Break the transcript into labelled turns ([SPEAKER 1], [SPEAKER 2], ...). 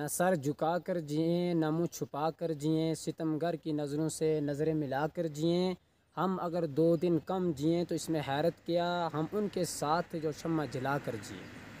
[SPEAKER 1] न सर झुका कर जिए न मुँह छुपा कर जिए सितमगर की नज़रों से नज़रें मिला कर जिए हम अगर दो दिन कम जिए तो इसमें हैरत किया हम उनके साथ जो शमा जला कर जिए